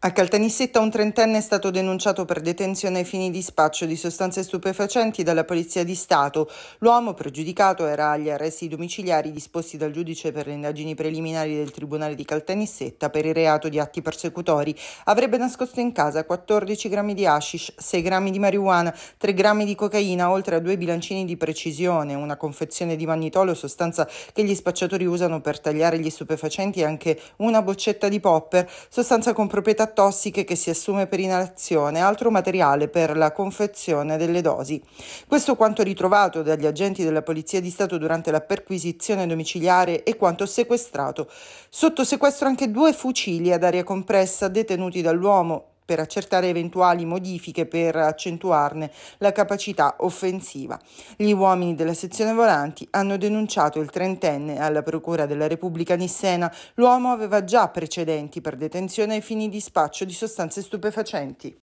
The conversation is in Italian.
A Caltanissetta un trentenne è stato denunciato per detenzione ai fini di spaccio di sostanze stupefacenti dalla Polizia di Stato. L'uomo pregiudicato era agli arresti domiciliari disposti dal giudice per le indagini preliminari del Tribunale di Caltanissetta per il reato di atti persecutori. Avrebbe nascosto in casa 14 grammi di hashish, 6 grammi di marijuana, 3 grammi di cocaina, oltre a due bilancini di precisione, una confezione di magnitolo, sostanza che gli spacciatori usano per tagliare gli stupefacenti e anche una boccetta di popper, sostanza con proprietà tossiche che si assume per inalazione, altro materiale per la confezione delle dosi. Questo quanto ritrovato dagli agenti della Polizia di Stato durante la perquisizione domiciliare e quanto sequestrato. Sotto sequestro anche due fucili ad aria compressa detenuti dall'uomo per accertare eventuali modifiche per accentuarne la capacità offensiva. Gli uomini della sezione volanti hanno denunciato il trentenne alla Procura della Repubblica Nissena. L'uomo aveva già precedenti per detenzione ai fini di spaccio di sostanze stupefacenti.